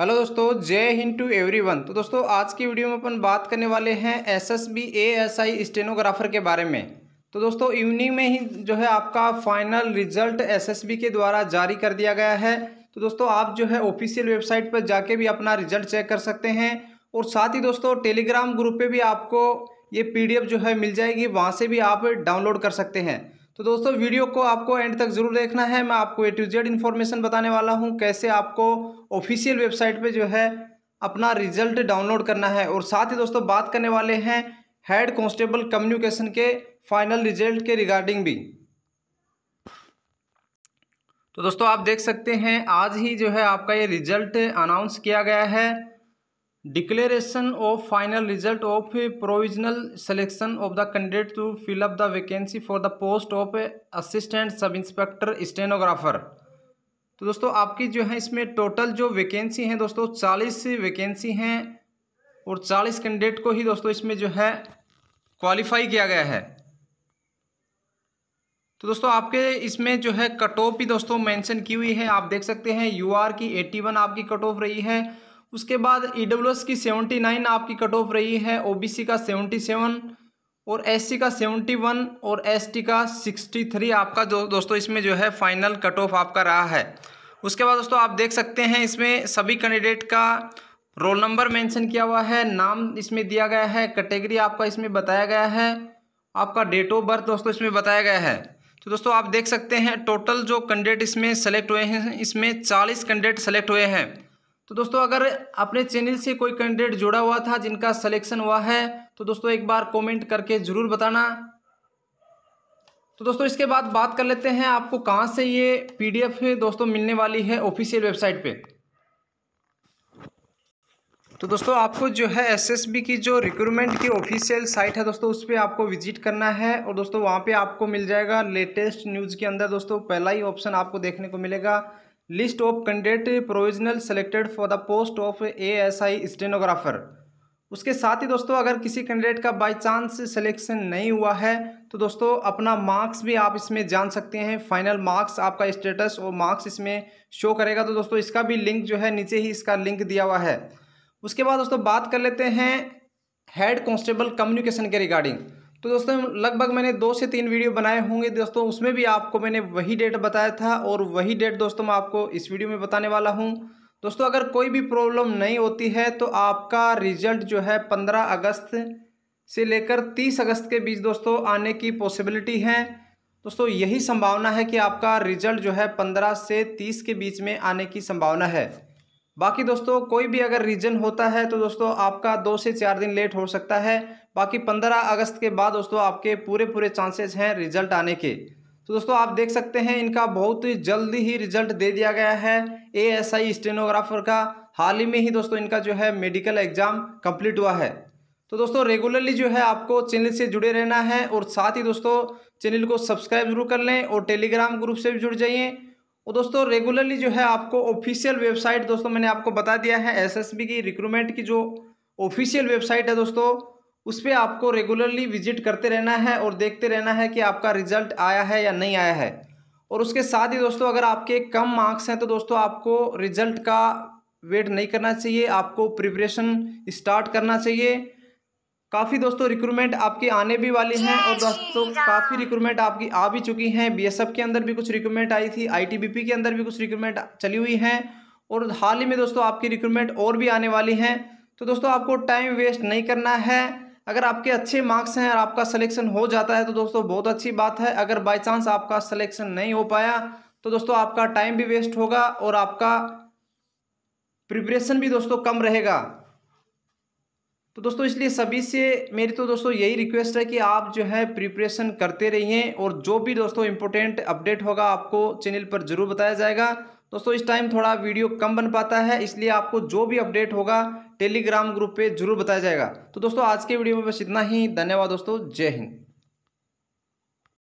hello दोस्तों जय Hind to everyone तो दोस्तों आज की वीडियो में अपन बात करने वाले हैं S S B A S I stenographer के बारे में तो दोस्तों इवनिंग में ही जो है आपका final result S S B के द्वारा जारी कर दिया गया है तो दोस्तों आप जो है ऑफिशियल वेबसाइट पर जाके भी अपना रिजल्ट चेक कर सकते हैं और साथ ही दोस्तों टेलीग्राम ग्रुप पर भी आपको ये पी जो है मिल जाएगी वहाँ से भी आप डाउनलोड कर सकते हैं तो दोस्तों वीडियो को आपको एंड तक ज़रूर देखना है मैं आपको ए टू जेड इन्फॉर्मेशन बताने वाला हूँ कैसे आपको ऑफिशियल वेबसाइट पे जो है अपना रिजल्ट डाउनलोड करना है और साथ ही दोस्तों बात करने वाले हैं हेड कॉन्स्टेबल कम्युनिकेशन के फाइनल रिजल्ट के रिगार्डिंग भी तो दोस्तों आप देख सकते हैं आज ही जो है आपका ये रिजल्ट अनाउंस किया गया है declaration of final result of provisional selection of the candidate to fill up the vacancy for the post of assistant sub inspector stenographer तो दोस्तों आपकी जो है इसमें टोटल जो वैकेंसी हैं दोस्तों चालीस वैकेंसी हैं और चालीस कैंडिडेट को ही दोस्तों इसमें जो है क्वालिफाई किया गया है तो दोस्तों आपके इसमें जो है कट ऑफ भी दोस्तों मेंशन की हुई है आप देख सकते हैं यूआर की 81 आपकी कट ऑफ रही है उसके बाद ई e की सेवेंटी नाइन आपकी कट ऑफ रही है ओ का सेवेंटी सेवन और एस का सेवेंटी वन और एस का सिक्सटी थ्री आपका जो दोस्तों इसमें जो है फाइनल कट ऑफ आपका रहा है उसके बाद दोस्तों आप देख सकते हैं इसमें सभी कैंडिडेट का रोल नंबर मेंशन किया हुआ है नाम इसमें दिया गया है कैटेगरी आपका इसमें बताया गया है आपका डेट ऑफ बर्थ दोस्तों इसमें बताया गया है तो दोस्तों आप देख सकते हैं टोटल जो कैंडिडेट इसमें सेलेक्ट हुए हैं इसमें चालीस कैंडिडेट सेलेक्ट हुए हैं तो दोस्तों अगर अपने चैनल से कोई कैंडिडेट जुड़ा हुआ था जिनका सिलेक्शन हुआ है तो दोस्तों एक बार कमेंट करके ज़रूर बताना तो दोस्तों इसके बाद बात कर लेते हैं आपको कहाँ से ये पीडीएफ दोस्तों मिलने वाली है ऑफिशियल वेबसाइट पे तो दोस्तों आपको जो है एसएसबी की जो रिक्रूटमेंट की ऑफिशियल साइट है दोस्तों उस पर आपको विजिट करना है और दोस्तों वहाँ पे आपको मिल जाएगा लेटेस्ट न्यूज़ के अंदर दोस्तों पहला ही ऑप्शन आपको देखने को मिलेगा list of candidate provisional selected for the post of A S I stenographer उसके साथ ही दोस्तों अगर किसी कैंडिडेट का बाय चांस सिलेक्शन नहीं हुआ है तो दोस्तों अपना मार्क्स भी आप इसमें जान सकते हैं फाइनल मार्क्स आपका स्टेटस और मार्क्स इसमें शो करेगा तो दोस्तों इसका भी लिंक जो है नीचे ही इसका लिंक दिया हुआ है उसके बाद दोस्तों बात कर लेते हैं हेड कॉन्स्टेबल कम्युनिकेशन के रिगार्डिंग तो दोस्तों लगभग मैंने दो से तीन वीडियो बनाए होंगे दोस्तों उसमें भी आपको मैंने वही डेट बताया था और वही डेट दोस्तों मैं आपको इस वीडियो में बताने वाला हूँ दोस्तों अगर कोई भी प्रॉब्लम नहीं होती है तो आपका रिजल्ट जो है पंद्रह अगस्त से लेकर तीस अगस्त के बीच दोस्तों आने की पॉसिबिलिटी है दोस्तों यही संभावना है कि आपका रिजल्ट जो है पंद्रह से तीस के बीच में आने की संभावना है बाकी दोस्तों कोई भी अगर रीजन होता है तो दोस्तों आपका दो से चार दिन लेट हो सकता है बाकी पंद्रह अगस्त के बाद दोस्तों आपके पूरे पूरे चांसेस हैं रिजल्ट आने के तो दोस्तों आप देख सकते हैं इनका बहुत ही जल्दी ही रिजल्ट दे दिया गया है ए एस आई स्टेनोग्राफर का हाल ही में ही दोस्तों इनका जो है मेडिकल एग्ज़ाम कंप्लीट हुआ है तो दोस्तों रेगुलरली जो है आपको चैनल से जुड़े रहना है और साथ ही दोस्तों चैनल को सब्सक्राइब जरूर कर लें और टेलीग्राम ग्रुप से भी जुड़ जाइए और तो दोस्तों रेगुलरली जो है आपको ऑफिशियल वेबसाइट दोस्तों मैंने आपको बता दिया है एसएसबी की रिक्रूटमेंट की जो ऑफिशियल वेबसाइट है दोस्तों उस पर आपको रेगुलरली विजिट करते रहना है और देखते रहना है कि आपका रिजल्ट आया है या नहीं आया है और उसके साथ ही दोस्तों अगर आपके कम मार्क्स हैं तो दोस्तों आपको रिजल्ट का वेट नहीं करना चाहिए आपको प्रिपरेशन स्टार्ट करना चाहिए काफ़ी दोस्तों रिक्रूटमेंट आपके आने भी वाली हैं और दोस्तों काफ़ी रिक्रूटमेंट आपकी आ भी चुकी हैं बीएसएफ के अंदर भी कुछ रिक्रूटमेंट आई थी आईटीबीपी के अंदर भी कुछ रिक्रूटमेंट चली हुई हैं और हाल ही में दोस्तों आपकी रिक्रूटमेंट और भी आने वाली हैं तो दोस्तों आपको टाइम वेस्ट नहीं करना है अगर आपके अच्छे मार्क्स हैं और आपका सलेक्शन हो जाता है तो दोस्तों बहुत अच्छी बात है अगर बाई चांस आपका सलेक्शन नहीं हो पाया तो दोस्तों आपका टाइम भी वेस्ट होगा और आपका प्रिपरेशन भी दोस्तों कम रहेगा तो दोस्तों इसलिए सभी से मेरी तो दोस्तों यही रिक्वेस्ट है कि आप जो है प्रिपरेशन करते रहिए और जो भी दोस्तों इंपॉर्टेंट अपडेट होगा आपको चैनल पर ज़रूर बताया जाएगा दोस्तों इस टाइम थोड़ा वीडियो कम बन पाता है इसलिए आपको जो भी अपडेट होगा टेलीग्राम ग्रुप पे जरूर बताया जाएगा तो दोस्तों आज के वीडियो में बस इतना ही धन्यवाद दोस्तों जय हिंद